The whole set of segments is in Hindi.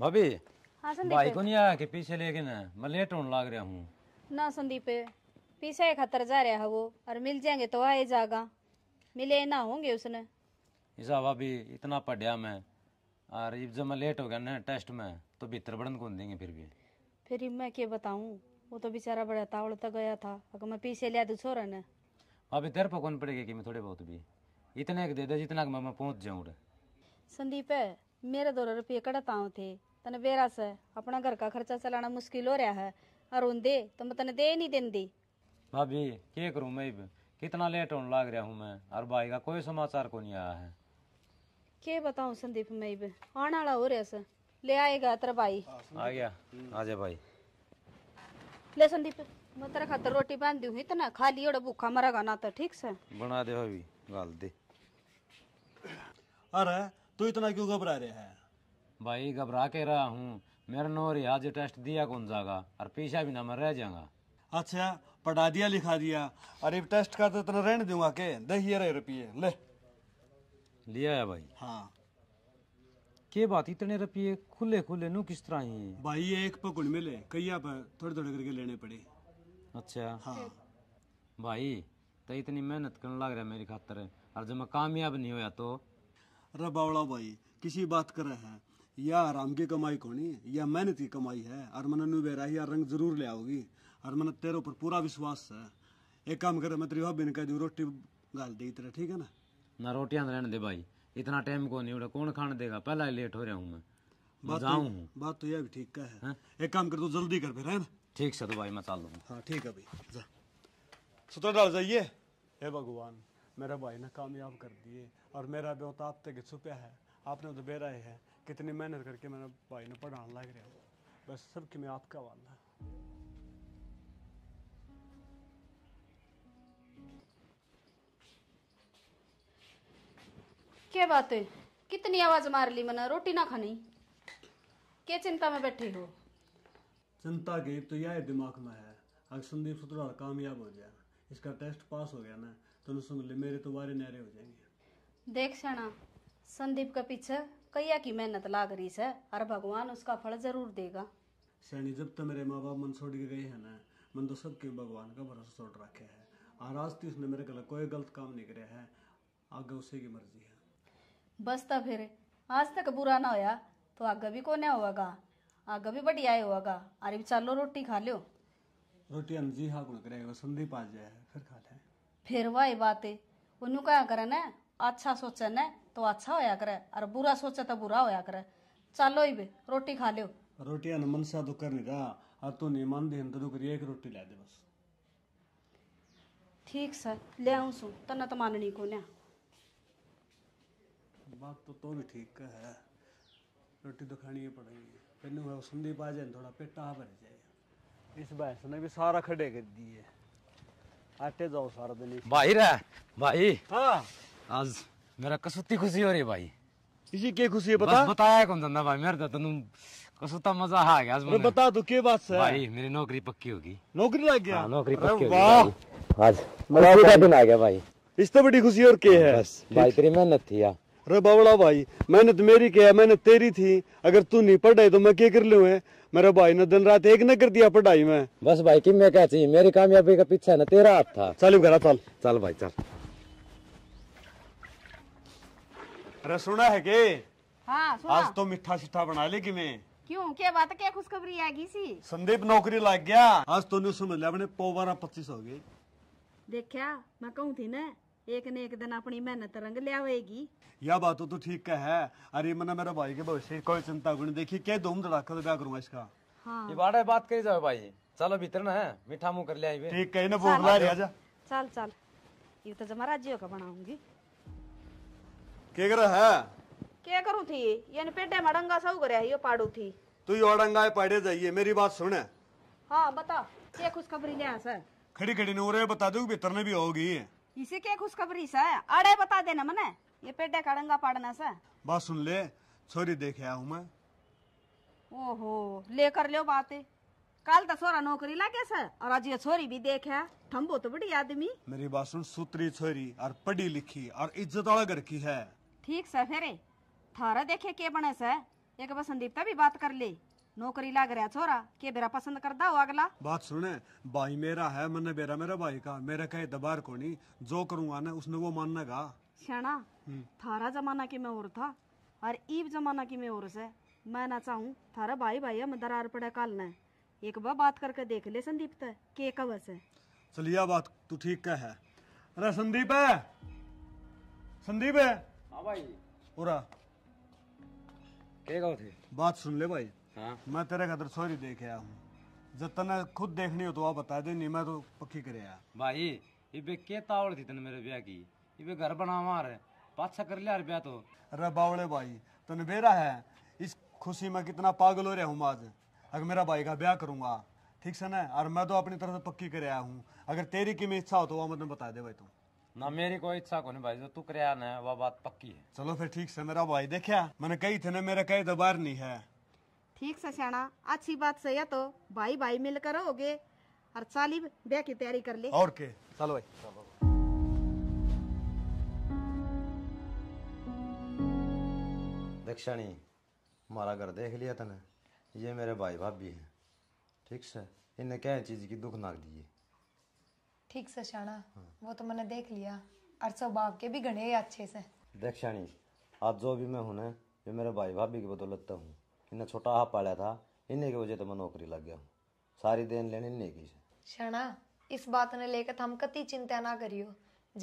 भाभी हाँ संदीप भाई को नहीं आया कि पीछे लेकिन मैं लेट होने लग रहा हूँ ना संदीप पीछे खतर जा रहा है वो और मिल जाएंगे तो आए जागा मिले ना होंगे उसने ईसा भाभी इतना पढ़िया मैं और जब मैं लेट हो गया ना टेस्ट में तो भीतर बड़न कौन देंगे फिर भी फिर मैं क्या बताऊँ वो तो बेचारा बड़ा तावड़ तक गया था अगर मैं पीछे लिया तो छोरा ने अभी देर पर कौन पड़ेगा कि मैं थोड़े बहुत भी इतने एक दे दे जितना मैं पहुँच जाऊँ संदीप मेरे दो रुपये कड़ता थे तने बेरा से अपना घर का खर्चा चलाना मुश्किल हो रहा है अरुण दे तो मैं तने दे नहीं दें दी भाभी क्या करूँ मैं भी? कितना लेट होने लग रहा हूँ मैं और भाई का कोई समाचार को नहीं आया है के बताऊँ संदीप मैं भी आने वाला हो रहा है ले आएगा तेरा भाई आ गया आ जा भाई ले संदीप मैं तेरा खातर रोटी बांध दी हूँ इतना खा लियो भूखा मरा गाना तो ठीक से बना दे भाभी गाल दे अरे तू इतना क्यों घबरा रहे है भाई घबरा के रहा हूँ मेरा नो रियाज टेस्ट दिया कौन जागा और पीछा भी ना मैं रह जाऊंगा अच्छा पढ़ा दिया लिखा दिया अरे टेस्ट का तो इतना रहने दूंगा के दही रहे रुपये ले लिया है भाई हाँ के बात इतने रुपये खुले खुले नू किस तरह ही भाई एक पकुड़ मिले कई आप थोड़े थोड़े करके लेने पड़े अच्छा हाँ भाई तो इतनी मेहनत करने लग रहा है मेरी खातर और जब मैं कामयाब नहीं होया तो रबावड़ा भाई किसी बात कर रहे हैं या आराम की कमाई कोनी या मेहनत की कमाई है और मैंने नु बेरा या रंग जरूर ले आओगी और मैंने तेरे ऊपर पूरा विश्वास है एक काम कर मैं तेरी भाभी ने कह दू रोटी गाल दी तेरा ठीक है ना ना रोटियां रहने दे भाई इतना टाइम को नहीं उड़ा कौन खाने देगा पहला ही लेट हो रहा हूँ मैं बात तो- जाऊँ हूँ बात तो यह भी ठीक का है हाँ? एक काम कर तू जल्दी कर फिर है ना ठीक सर भाई मैं चाल लूँगा हाँ ठीक है भाई सुतर डाल जाइए हे भगवान मेरा भाई ने कामयाब कर दिए और मेरा बेवताब तक छुपया है आपने तो बेरा है कितनी मेहनत करके मैंने भाई ने पढ़ाने लग रहा बस सब कि मैं आपका वाला क्या बात है कितनी आवाज मार ली मैंने रोटी ना खानी क्या चिंता में बैठे हो चिंता की तो यह दिमाग में है अगर संदीप सुतराल कामयाब हो जाए इसका टेस्ट पास हो गया ना तो सुन ले मेरे तो वारे नारे हो जाएंगे देख सना संदीप का पीछे कैया की मेहनत लाग रही से और भगवान उसका फल जरूर देगा सैनी जब तो मेरे माँ बाप मन छोड़ के गए हैं ना मन तो सबके भगवान का भरोसा छोड़ रखे है और आज तीस तो उसने मेरे गला कोई गलत काम नहीं कराया है आगे उसी की मर्जी है बस तो फिर आज तक बुरा ना होया तो आगे भी कोने होगा आगे भी बढ़िया होगा अरे चलो रोटी खा लियो रोटी हम जी हाँ करेगा संदीप आ जाए फिर खा ले फिर वही बात है उन्होंने क्या करना है अच्छा सोचे ना तो अच्छा होया करे और बुरा सोचे तो बुरा होया करे चलो ही बे रोटी खा लो रोटी या मन सा दुख नहीं था और तू नहीं मन हम तो एक रोटी ला दे बस ठीक सर ले आऊं सु तना तो माननी को ना बात तो तो भी ठीक है रोटी तो खानी ही पड़ेगी तेन संदीप आ जाए थोड़ा पेट पेटा भर जाए इस बहस ने भी सारा खड़े कर दिए आटे जाओ सारा दिन भाई रे भाई हाँ आज मेरा कसूती खुशी हो रही भाई इसी के खुशी है बता बस बताया कौन धंधा भाई मेरे तो तुम कसूता मजा आ गया आज बता दो क्या बात है भाई मेरी नौकरी पक्की होगी नौकरी लग गया नौकरी पक्की होगी आज मेरा दिन आ गया भाई इस तो बड़ी खुशी और के है बस भाई तेरी मेहनत थी यार अरे बावड़ा भाई मेहनत मेरी क्या है मेहनत तेरी थी अगर तू नहीं पढ़ाई तो मैं क्या कर लू है मेरा भाई ने दिन रात एक न कर दिया पढ़ाई में बस भाई की मैं क्या चाहिए मेरी कामयाबी का पीछे ना तेरा हाथ था चल घर चल चल भाई चल रसोना है के हाँ, सुना। आज तो मिठा शिठा बना लेगी मैं क्यों क्या बात क्या खुशखबरी आएगी सी संदीप नौकरी लग गया आज तो नहीं समझ लिया अपने पौ बारह पच्चीस हो गए देखा मैं कहूँ थी ना एक ने एक दिन अपनी मेहनत रंग लिया होगी यह बात तो ठीक का है अरे मैंने मेरे भाई के भविष्य कोई चिंता गुण देखी क्या धूम धड़ाका तो क्या करूंगा इसका हाँ। ये बारह बात करी जाओ भाई चलो भीतर ना मीठा मुंह कर लिया ठीक कही ना बोल रहा चल चल ये तो जमा राज्यों का बनाऊंगी के कर है के करू थी यानी पेटे मडंगा सब कर यो पाड़ू थी तू यो अडंगा पाड़े जाइए मेरी बात सुन हां बता के खुशखबरी ले सर खड़ी खड़ी नूरे बता दू भीतर ने भी होगी इसे के खुशखबरी सर अड़े बता देना मने ये पेटे का अडंगा पाड़ना सर बात सुन ले छोरी देखे आया हूँ मैं ओहो लेकर लो बातें कल तो छोरा नौकरी लागे सर और आज ये छोरी भी देखे ठम्बो तो बड़ी आदमी मेरी बात सुन सुतरी छोरी और पढ़ी लिखी और इज्जत वाला घर की है ठीक से फेरे थारा देखे के बने से एक बार संदीपता भी बात कर ले नौकरी लाग रहा छोरा के बेरा पसंद करता हो अगला बात सुने भाई मेरा है मन बेरा मेरा भाई का मेरा कहे दबार तो को नहीं जो करूंगा ना उसने वो मानना का शाना हम्म। थारा जमाना की मैं और था हाँ, और ईब जमाना की मैं और से मैं ना चाहूँ थारा भाई भाई हम दरार पड़े काल ने एक बार बात करके देख ले संदीप ते के कब से चलिया बात तू ठीक कह है अरे संदीप है संदीप है भाई पूरा क्या थे बात सुन ले भाई हाँ? मैं तेरे खतर सॉरी देख आया हूँ जब तने खुद देखनी हो तो आप बता दे नहीं मैं तो पक्की कर भाई इबे के तावल थी तने मेरे ब्याह की इबे घर बनावा रे पाछा कर लिया ब्याह तो अरे बावड़े भाई तने बेरा है इस खुशी में कितना पागल हो रहा हूँ आज अगर मेरा भाई का ब्याह करूंगा ठीक से न और मैं तो अपनी तरफ से पक्की कर आया हूँ अगर तेरी की में इच्छा हो तो वह मतलब बता दे भाई तुम तो। ना मेरी कोई इच्छा को नहीं भाई जो तू करया ना वह बात पक्की है चलो फिर ठीक से मेरा भाई देखा मैंने कही थे ना मेरा कई दबार नहीं है ठीक से सियाणा अच्छी बात सही है तो भाई भाई मिल कर होगे और चाली ब्याह की तैयारी कर ले और के चलो भाई चलो दक्षिणी मारा घर देख लिया था ना ये मेरे भाई भाभी हैं ठीक से इन्हें क्या चीज़ की दुख नाक है ठीक से शाना वो तो मैंने देख लिया और बाप के भी घने अच्छे से देख शानी आज जो भी मैं हूँ ना ये मेरे भाई भाभी की बदौलत तो हूँ इन्हें छोटा हाथ पाला था इन्हीं की वजह तो मैं नौकरी लग गया हूँ सारी देन लेने इन्हीं की शाना इस बात ने लेकर हम कति चिंता ना करियो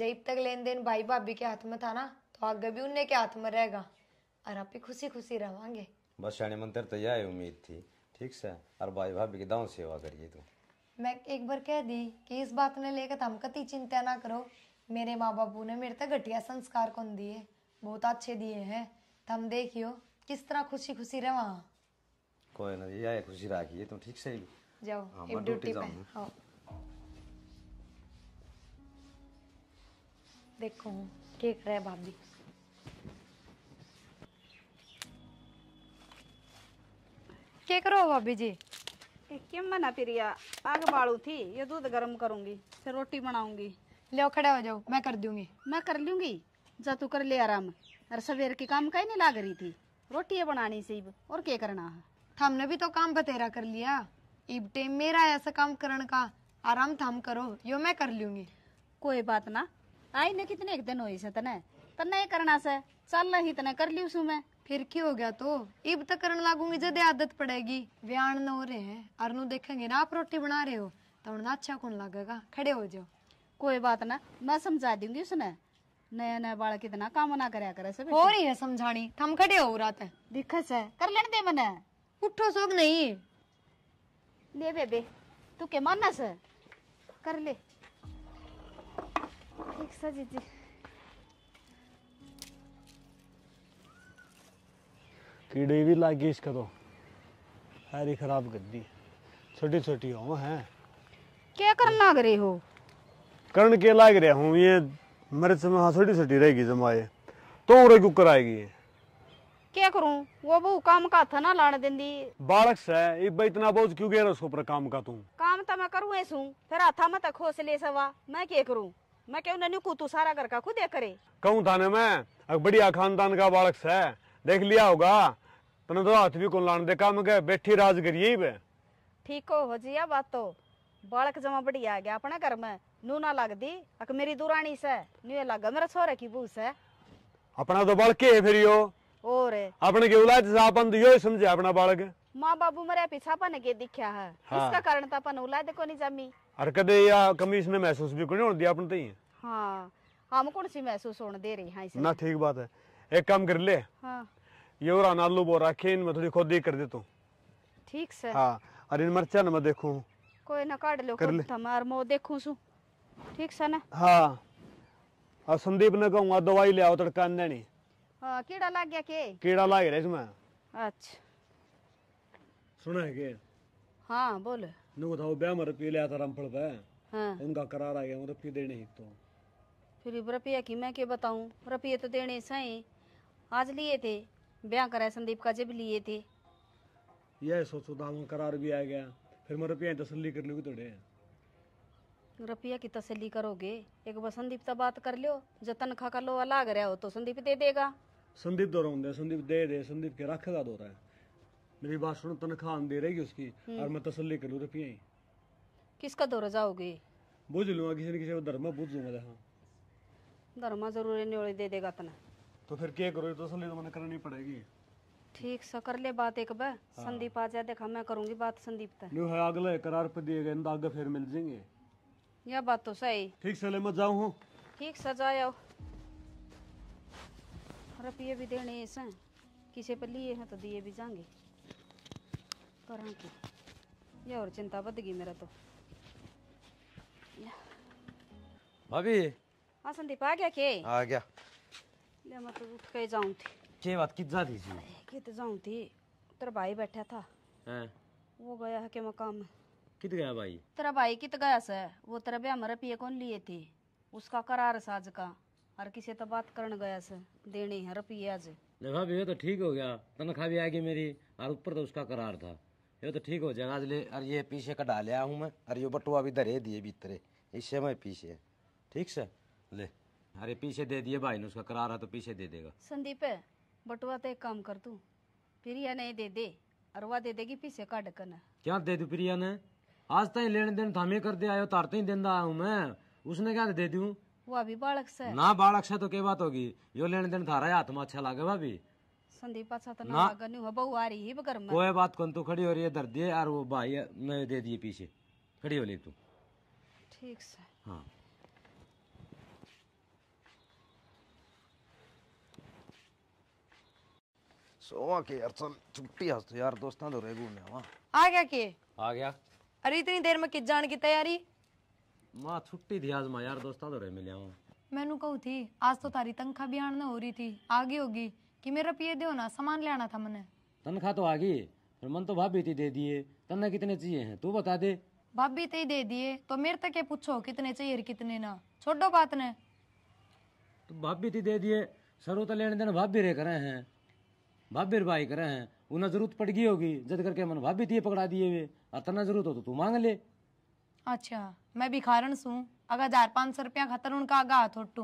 जब तक लेन देन भाई भाभी के हाथ में था ना तो आगे भी उन्हें के हाथ में रहेगा और आप भी खुशी खुशी रहेंगे बस शानी मंत्र तो यह उम्मीद थी ठीक से और भाई भाभी की दाऊ सेवा करिए तू मैं एक बार कह दी कि इस बात ने लेकर तो हम कति चिंता ना करो मेरे माँ बापू ने मेरे तक घटिया संस्कार कौन दिए बहुत अच्छे दिए हैं तुम तो देखियो किस तरह खुशी खुशी रहे वहाँ कोई ना ये खुशी राखिए तुम ठीक सही जाओ हाँ, एक ड्यूटी पे देखो केक रहे भाभी केक रहो भाभी जी क्यों मना प्रिया आग बालू थी ये दूध गर्म करूंगी फिर रोटी बनाऊंगी ले खड़े हो जाओ मैं कर दूंगी मैं कर लूंगी जा तू कर ले आराम अरे सवेर के काम कहीं नहीं लाग रही थी रोटी बनानी सीब और क्या करना है हमने भी तो काम बतेरा कर लिया इब टेम मेरा ऐसा काम करण का आराम थाम करो यो मैं कर लूंगी कोई बात ना आई ने कितने एक दिन हुई से तने तने करना से चल ही तने कर लियो सू मैं फिर क्यों हो गया तो इब तक करण लागूंगी जब आदत पड़ेगी व्यान न हो रहे हैं अरनू देखेंगे ना आप रोटी बना रहे हो तो उन्हें अच्छा कौन लगेगा खड़े हो जाओ कोई बात ना मैं समझा दूंगी उसने नया नया बालक कितना काम ना कराया करे सब हो रही है समझानी थम खड़े हो रात है दिखा से कर लेने दे मने उठो सोग नहीं ले बेबे तू के मानना से कर ले ठीक सा जीजी कीड़े भी लागे इसका तो हैरी खराब कर दी छोटी छोटी हो हैं क्या करना करे हो करण के लाग रहे हूँ ये मर्च में हाँ छोटी छोटी रहेगी जमाए तो कुकर आएगी क्या करूं वो बहु काम का था ना लाने देंदी बालक से इतना बोझ क्यों गेर उसको पर काम का तू काम तो मैं करूं ऐसू फिर हाथा मत खोस ले सवा मैं क्या करूं मैं क्यों नन्यू कूतू सारा घर का खुद करे कहूं थाने मैं बड़ी खानदान का बालक से देख लिया होगा तने तो हाथ भी कोन लान दे काम के बैठी राज करिए बे ठीक हो हो जिया बात तो बालक जमा बढ़िया आ गया अपना घर में नू लग दी अक मेरी दुरानी से न्यू लग मेरा छोरे की बूस है अपना तो बालक है फिर यो और अपने के औलाद से अपन तो यो समझे अपना बालक माँ बाबू मेरे पीछा पन के दिखा है हाँ। इसका कारण तो अपन औलाद को नहीं जमी और कदे या कमी इसमें महसूस भी कोनी होन दी अपन तो ही हां हम कौन सी महसूस होने दे रही हैं ना ठीक बात है एक काम कर ले हाँ ये और बोरा खेन में थोड़ी खोदी कर दे तू ठीक से हां और इन मिर्चा ना मैं देखूँ कोई ना काट लो कर ले हमार तो मो देखूँ सु ठीक से ना हां और संदीप ने कहूँगा दवाई ले आओ तड़का नहीं हां कीड़ा लाग गया के कीड़ा लाग रहा इसमें अच्छा सुना है के हां बोल नु बताओ वो ब्याह में रुपये लिया था रामफल पे हां उनका करार आ गया वो पी देने ही तो फिर रुपया की मैं के बताऊं रुपया तो देने सही आज लिए थे ब्याह कराए संदीप का जब लिए थे यह सोचो दाम करार भी आ गया फिर मैं रुपया तसली कर लूंगी थोड़े रुपया की तसली करोगे एक बार संदीप से बात कर लियो जो तनख्वाह का लोहा लाग रहा हो तो संदीप दे देगा संदीप दो तो रहा संदीप दे दे संदीप के रखेगा दो रहा है मेरी बात सुनो तनख्वाह दे रहेगी उसकी हम्म। और मैं तसली कर लूँ रुपया ही किसका दौरा जाओगे बुझ लूंगा किसी न किसी धर्म बुझ लूंगा धर्मा जरूर न्योली दे देगा तना तो फिर क्या करो तो तो मैंने करनी पड़ेगी ठीक सा कर ले बात एक बार हाँ। संदीप आ जाए देखा मैं करूंगी बात संदीप है अगले करार पे दिए गए आगे फिर मिल जाएंगे यह बात तो सही ठीक से ले मैं ठीक सा आओ रुपये भी देने ऐसे किसी पर लिए हैं तो दिए भी जाएंगे करा यह और चिंता बढ़ मेरा तो भाभी हाँ संदीप आ गया के आ गया लेमा तो उठ के जाऊं थी के बात जा जी जाऊं थी तेरा भाई बैठा था हैं हाँ। वो गया है के मकाम कित गया भाई तेरा भाई कित गया से वो तेरा पिए कौन लिए उसका करार साज का और किसी तो बात करने गया से देने हर पिए आज देखा भी तो ठीक हो गया तनख्वाह भी आ गई मेरी और ऊपर तो उसका करार था ये तो ठीक हो जाएगा आज ले और ये पीछे कटा लिया हूँ मैं और ये बटुआ भी धरे दिए भीतरे इससे मैं पीछे ठीक से ले अरे पीछे दे दिए भाई ने उसका करा रहा तो पीछे दे देगा संदीप बटुआ तो एक काम कर तू प्रिया ने दे दे अरवा दे देगी पीछे का ढक्कन क्या दे दू प्रिया ने आज तक लेन देन थामे कर दे आयो तारते ही देन आयो मैं उसने क्या दे दू अभी बालक से ना बालक से तो क्या बात होगी यो लेन देन थारा हाथ में अच्छा लागे भाभी संदीप अच्छा तो ना लगनी हो बहु आ रही है बगर में कोई बात कौन तू खड़ी हो रही है दर्द दिए और वो भाई ने दे दिए पीछे खड़ी हो ले तू ठीक से हाँ सोवा तो के यार चल छुट्टी हस तो यार दोस्तों तो रह ने वहां आ गया के आ गया अरे इतनी देर में किस जान की तैयारी मां छुट्टी थी आज मां यार दोस्तों तो रे मिलया आऊं मैंने कहू थी आज तो तारी तनखा भी आने हो रही थी आ गई होगी कि मेरा पिए दो ना सामान ले आना था मने तनखा तो आ गई पर मन तो भाभी थी दे दिए तन्ना कितने चाहिए हैं तू बता दे भाभी ते दे दिए तो मेरे तक ये पूछो कितने चाहिए कितने ना छोड़ो बात ने तो भाभी थी दे दिए सरो तो लेने देना भाभी रे करे हैं भाभी भाई करे हैं उन्हें जरूरत पड़ गई होगी जद करके मन भाभी दिए पकड़ा दिए हुए और तना जरूरत हो तो तू मांग ले अच्छा मैं भिखारण सू अगर हजार पाँच सौ रुपया खतर उनका आगा हाथ उठू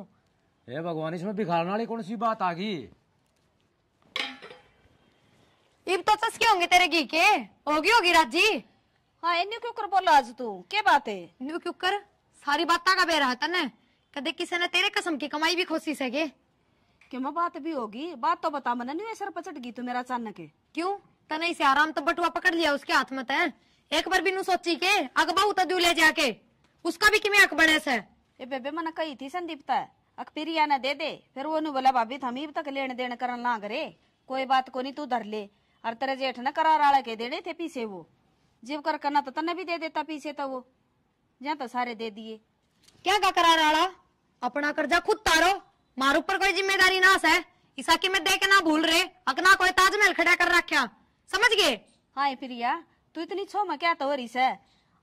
हे भगवान इसमें भिखारण वाली कौन सी बात आ गई इब तो सस के होंगे तेरे घी के होगी होगी राजी हाँ न्यू क्यों कर बोला आज तू क्या बात है न्यू क्यों कर सारी बात का बेरा था ना कदे किसी ने तेरे कसम की कमाई भी खोसी सके क्यों मैं बात भी होगी बात तो बता मैंने नहीं सर पचट गई तू मेरा अचानक क्यूँ तने इसे आराम तो बटुआ पकड़ लिया उसके हाथ में तय एक बार भी नु सोची के अगबा उतर तो ले जाके उसका भी किमें अकबर है ए बेबे मैंने कही थी संदीपता अकपिरिया ने दे दे फिर वो नु बोला भाभी थमी तक लेने देने करन ना करे कोई बात को नहीं तू धर ले और तेरे जेठ ने करार आला के देने थे पीछे वो जीव कर करना तो तने भी दे देता पीछे तो वो जहाँ तो सारे दे दिए क्या का करार आला अपना कर्जा खुद तारो मार ऊपर कोई जिम्मेदारी ना है की मैं देख ना भूल रहे अकना कोई ताजमहल खड़ा कर रखा समझ गए हाँ प्रिया तू इतनी छो में क्या तो रही है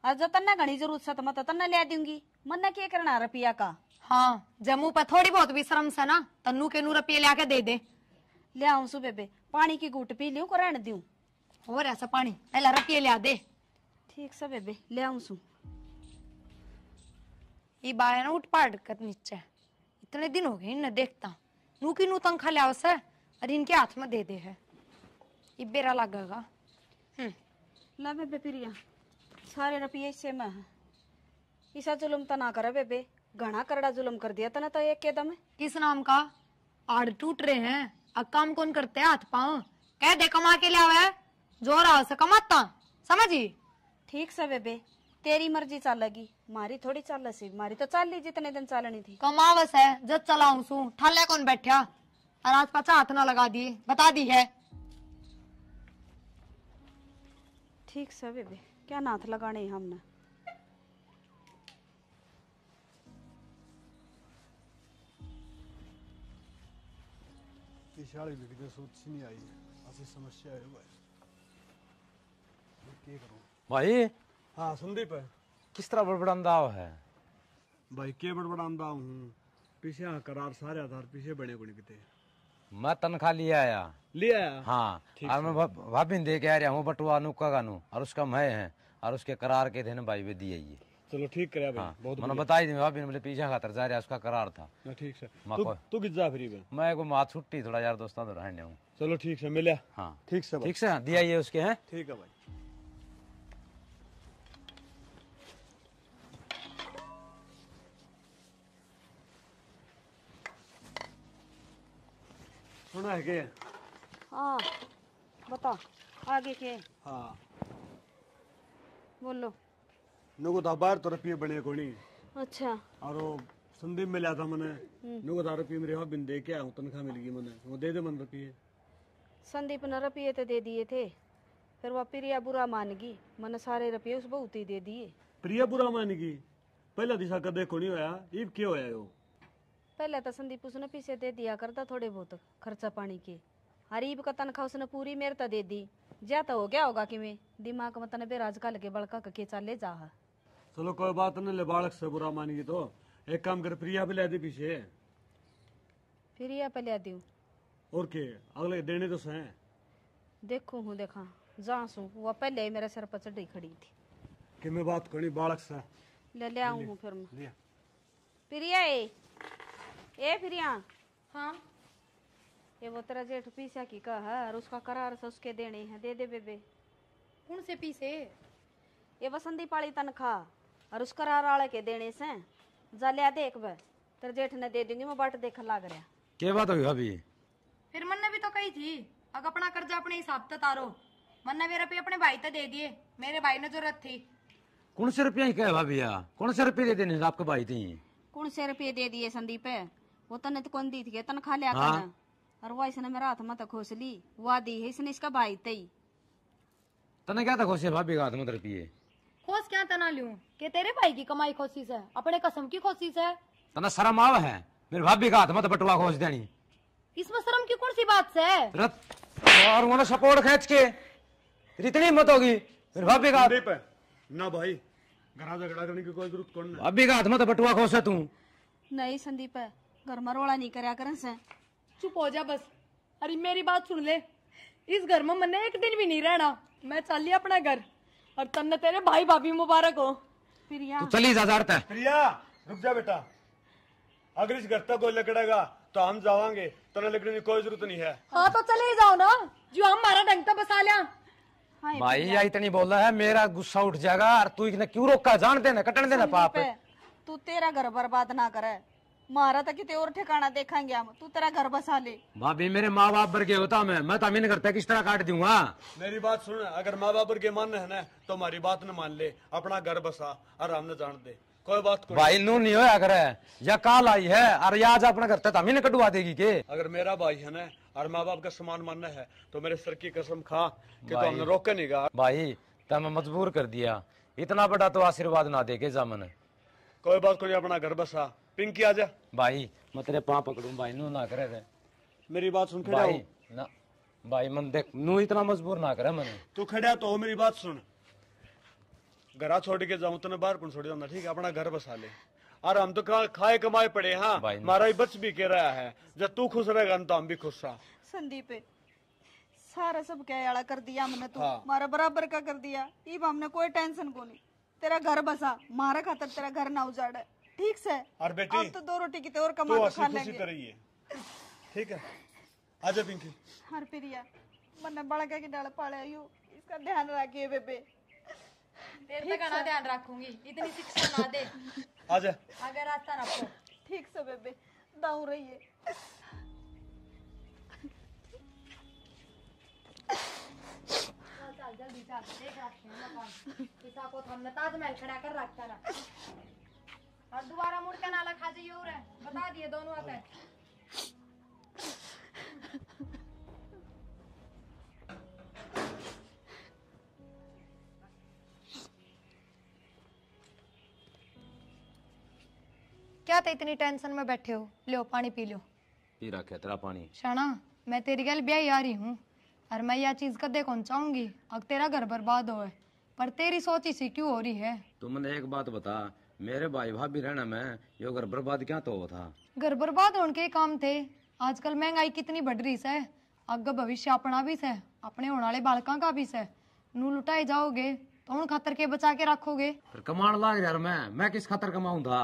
और जो तन्ना घनी जरूरत से तो मैं तो तन्ना ले दूंगी मन मन्ना क्या करना रपिया का हाँ जम्मू पर थोड़ी बहुत भी शर्म से ना तन्नू के नू रपिया लिया के दे दे ले आऊ सु बेबे पानी की गुट पी लू को रहने दू और ऐसा पानी पहला रपिया लिया दे ठीक सा बेबे ले आऊ सु ई बाय ना उठ पाड़ कर नीचे इतने दिन हो गए इन्हें देखता नू की नू तंखा लिया से और इनके हाथ में दे दे है इबेरा बेरा लगेगा हम्म। ला बेबे प्रिया सारे रुपये से मैं ईसा जुलम तो ना करे बेबे घना करड़ा जुलम कर दिया तना तो एक के दम किस नाम का आड़ टूट रहे हैं अब काम कौन करते हैं हाथ पाओ कह दे कमा के लिया जोर आओ से कमाता समझी ठीक सा बेबे तेरी मर्जी चालेगी मारी थोड़ी चल सी मारी तो चल ली जितने दिन चलनी थी कमावस है जब चलाऊ सू ठाले कौन बैठा और आज पचा हाथ ना लगा दिए बता दी है ठीक सब बेबे क्या नाथ लगाने हमने विशाल बिगड़े सोच नहीं आई ऐसी समस्या है भाई भाई हाँ संदीप है किस तरह बड़बड़ांदाव है भाई के बड़बड़ांदाव हूँ पीछे हाँ करार सारे आधार पीछे बने गुण किते मैं तनखा ले आया ले आया हाँ और मैं भाभी दे के आ रहा हूँ बटुआ नुक्का का नू और उसका मैं है और उसके करार के थे ना भाई वे दिए ये चलो ठीक करे भाई हाँ, बहुत मैंने बताई दी भाभी ने पीछे खातर जा रहा उसका करार था हाँ, ठीक है तू गिजा फ्री में मैं को माँ छुट्टी थोड़ा यार दोस्तों तो रहने हूँ चलो ठीक है मिले हाँ ठीक से ठीक से दिया ये उसके हैं ठीक है भाई सुना है के हाँ बता आगे के हाँ बोलो नुको था बार तो रुपये बने कोनी अच्छा और संदीप मिला था मैंने हम्म। नुको था रुपये मेरे वहाँ बिन दे के आऊँ तनख्वाह मिल गई मैंने वो दे दे मन रुपये संदीप ने रुपये तो दे दिए थे फिर वो प्रिया बुरा मान मानगी मैंने सारे रुपये उस बहुत ही दे दिए प्रिया बुरा मानगी पहला दिशा का देखो होया इब क्यों होया यो पहले तो संदीप उसने पीछे दे दिया करता थोड़े बहुत खर्चा पानी के हरीब का तनख्वाह उसने पूरी मेरे दे दी जा तो हो गया होगा कि मैं दिमाग में तने राज का लगे बड़का के चले जा चलो कोई बात नहीं ले बालक से बुरा मानिए तो एक काम कर प्रिया भी ले दी पीछे प्रिया पे ले दी और के अगले देने तो सहे देखो हूँ देखा जा सु वो पहले ही मेरे सिर पर चढ़ी खड़ी थी कि मैं बात करनी बालक से ले ले आऊँ फिर मैं प्रिया ए ए फिरिया हाँ ये वो तेरा जेठ पीसा की का है और उसका करार से उसके देने हैं दे दे बेबे कौन से पीसे ये वसंती पाली तनखा और उस करार वाले के देने से जा देख बे तेरे जेठ ने दे दूंगी मैं बाट देख लाग रहा के बात हुई अभी फिर मन ने भी तो कही थी अग अपना कर्जा अपने हिसाब से तारो मन ने मेरे रुपये अपने भाई तो दे दिए मेरे भाई ने जरूरत थी कौन से रुपये ही कह भाभी कौन से रुपये दे देने आपके भाई थी कौन से रुपये दे दिए संदीप है वो तने तो कौन दी थी तन तो खा लिया हाँ? और वो इसने मेरा हाथ मत खोस ली वो दी है इसने इसका भाई तई तने क्या था खोसी भाभी का हाथ मत रखिए खोस क्या तना लू के तेरे भाई की कमाई खोसी से अपने कसम की खोसी से तना शर्म आव है मेरे भाभी का हाथ मत बटुआ खोस देनी इसमें शर्म की कौन सी बात से रत और वो सपोर्ट खेच के इतनी हिम्मत होगी मेरे भाभी का ना भाई घरा झगड़ा करने की कोई जरूरत कौन है भाभी का हाथ मत बटुआ खोसा तू नहीं संदीप है घर मरोड़ा नहीं करा कर चुप हो जा बस अरे मेरी बात सुन ले इस घर में मैंने एक दिन भी नहीं रहना मैं चल लिया अपना घर और तन्ने तेरे भाई भाभी मुबारक हो प्रिया तो चली जा प्रिया रुक जा बेटा अगर इस घर तक कोई लकड़ेगा तो हम जावांगे तो लगने की कोई जरूरत नहीं है हाँ तो चले जाओ ना जो हम हमारा ढंग तो बसा लिया भाई या इतनी रहा है मेरा गुस्सा उठ जाएगा और तू इतना क्यों रोका जान देना कटन देना पाप तू तेरा घर बर्बाद ना करे मारा था कितने और ठिकाना देखेंगे हम तू तेरा घर बसा ले भाभी मेरे माँ बाप पर के होता मैं मैं तमीन तो करता किस तरह काट दूंगा मेरी बात सुन अगर माँ बाप पर के मान है ना तो हमारी बात न मान ले अपना घर बसा आराम न जान दे कोई बात को भाई नू नहीं हो अगर या काल आई है अरे आज अपना घर तमी तो तो ने कटवा देगी के अगर मेरा भाई है ना और माँ बाप का समान मानना है तो मेरे सर की कसम खा के तो हमने रोके नहीं गा भाई तब मजबूर कर दिया इतना बड़ा तो आशीर्वाद ना देके जामन कोई बात को अपना घर बसा पिंकी आ जा भाई मैं तेरे पाँव पकड़ू भाई नू ना करे रे मेरी बात सुन खड़ा भाई ना भाई मन देख नू इतना मजबूर ना करे मन तू खड़ा तो मेरी बात सुन घर छोड़ के जाऊं तने बाहर कौन छोड़ जाऊंगा ठीक है अपना घर बसा ले और हम तो खाए कमाए पड़े हाँ हमारा बच भी कह रहा है जब तू खुश रहेगा तो हम भी खुश रहा संदीप सारा सब क्या कर दिया हमने तो हाँ। मारा बराबर का कर दिया इब हमने कोई टेंशन को नहीं तेरा घर बसा मारा खातर तेरा घर ना उजाड़ा ठीक से और बेटी अब तो दो रोटी की तो और तो लेंगे ठीक है आजा पिंकी हर प्रिया मन बड़का की डाल पाले इसका ध्यान रखिए बेबे तक तो ना ध्यान रखूंगी इतनी शिक्षा ना दे आजा रखो ठीक से बेबे दाऊ जल्दी जा देख रखे ना पिता को तो हमने ताजमहल खड़ा कर रखता ना और दोबारा मुड़ के नाला खा बता दिए दोनों क्या ते इतनी टेंशन में बैठे हो लो पानी पी लो पी रखे तेरा पानी शाना मैं तेरी गल ब्याह आ रही हूँ और मैं यह चीज कदे कौन चाहूंगी अब तेरा घर बर्बाद हो पर तेरी सोच इसी क्यों हो रही है तुमने एक बात बता मेरे भाई भाभी रहना में यो घर बर्बाद क्या तो था घर बर्बाद होने के काम थे आजकल महंगाई कितनी बढ़ रही है अग भविष्य अपना भी है अपने होने वाले बालकों का भी है नू लुटाए जाओगे तो उन खातर के बचा के रखोगे फिर लाग यार मैं मैं किस खातर कमाऊं था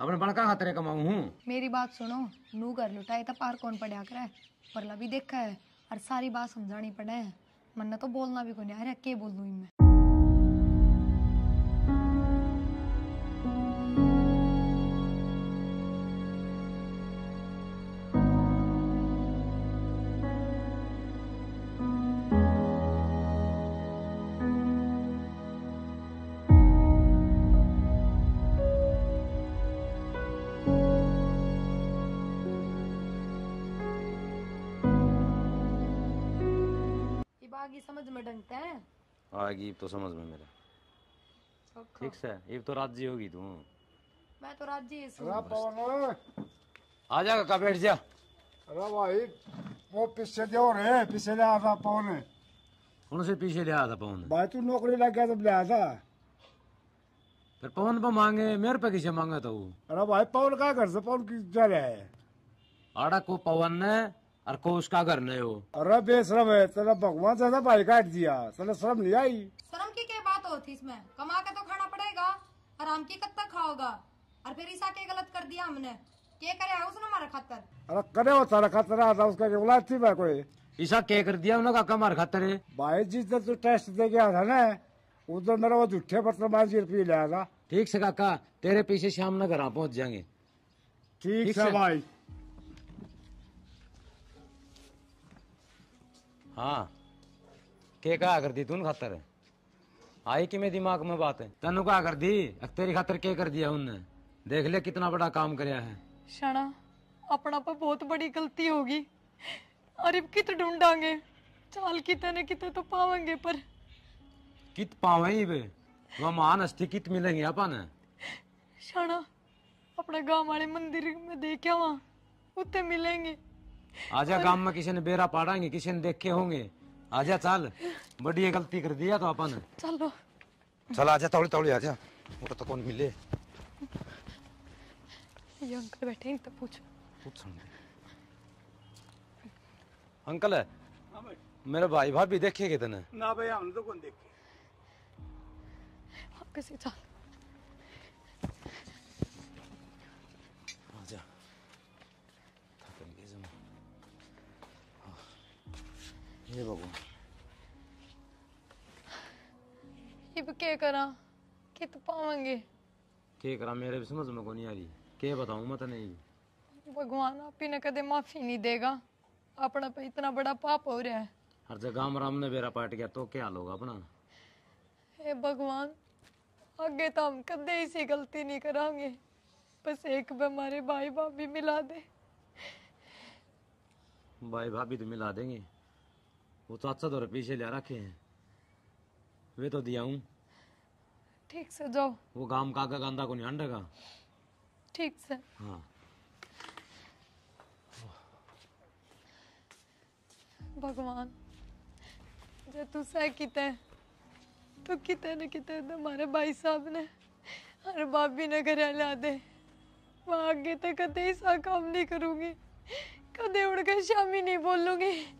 अपने बड़का खातर कमाऊं हूँ मेरी बात सुनो नू घर लुटाए तो पार कौन पड़ा करे परला भी देखा है और सारी बात समझानी पड़े मन तो बोलना भी को नहीं आ रहा के बोल मैं में डंगता है आएगी तो समझ में मेरा ठीक से ये तो राजी होगी तू मैं तो राजी आ जा का बैठ जा अरे भाई वो पीछे दे रे पीछे ले आता पवन कौन से पीछे ले आता पवन भाई तू नौकरी लग गया तब ले आता फिर पवन पे मांगे मेरे पे किसे मांगा था वो अरे भाई पवन का घर से पवन किस जा रहा है आड़ा को पवन ने और को उसका घर नहीं हो अरे बेशरम है चलो भगवान ज्यादा भाई काट दिया चलो शर्म नहीं आई शर्म की क्या बात होती इसमें कमा के तो खाना पड़ेगा आराम की कत्ता खाओगा और फिर ईसा के गलत कर दिया हमने के करे उसने हमारा खातर अरे करे वो सारा खातर आता उसका औलाद थी भाई कोई ईसा के कर दिया उन्होंने कहा हमारे खातर है भाई जी ने तो टेस्ट दे गया था ना उधर मेरा वो झूठे बर्तमान जी पी लिया था ठीक से काका तेरे पीछे शाम ना घर पहुंच जाएंगे ठीक है भाई हाँ के कहा कर दी तून खातर आई कि मैं दिमाग में बात है तनु कहा कर दी तेरी खातर के कर दिया उनने देख ले कितना बड़ा काम कराया है शना अपना पर बहुत बड़ी गलती होगी अरे कित तो ढूंढांगे चाल कितने न कितने तो पावेंगे पर कित पावे ही बे वो मान अस्थि कित मिलेंगे अपन शाना अपने गांव वाले मंदिर में देखे वहां उतने मिलेंगे आजा गांव में किसी ने बेरा पाड़ांगे किसी ने देखे होंगे आजा चल बड़ी गलती कर दिया तो अपन चलो चल आजा तौड़ी तौड़ी आजा मुझे तो कौन मिले ये अंकल बैठे हैं तो पूछ पूछ अंकल है मेरे भाई भाभी देखे कितने ना भाई हम तो कौन देखे आप किसी चल हे भगवान ये के करा के तो पावेंगे के करा मेरे भी समझ में को नहीं आ रही के बताऊं मत नहीं भगवान आप ही ने कदे माफी नहीं देगा अपना पे इतना बड़ा पाप हो रहा है हर जगह हम राम ने बेरा पाट गया तो क्या लोग अपना हे भगवान आगे तो हम कदे ऐसी गलती नहीं करांगे बस एक हमारे भाई भाभी मिला दे भाई भाभी तो मिला देंगे वो तो अच्छा तो रुपये से लिया रखे हैं वे तो दिया हूँ ठीक से जाओ वो गाम काका गंदा को नहीं हंडेगा ठीक से हाँ भगवान जो तू सह किते तो किते न किते तो हमारे भाई साहब ने हर भाभी ने घर ला दे मैं आगे तक कदे ऐसा काम नहीं करूँगी कदे उड़ के शामी नहीं बोलूँगी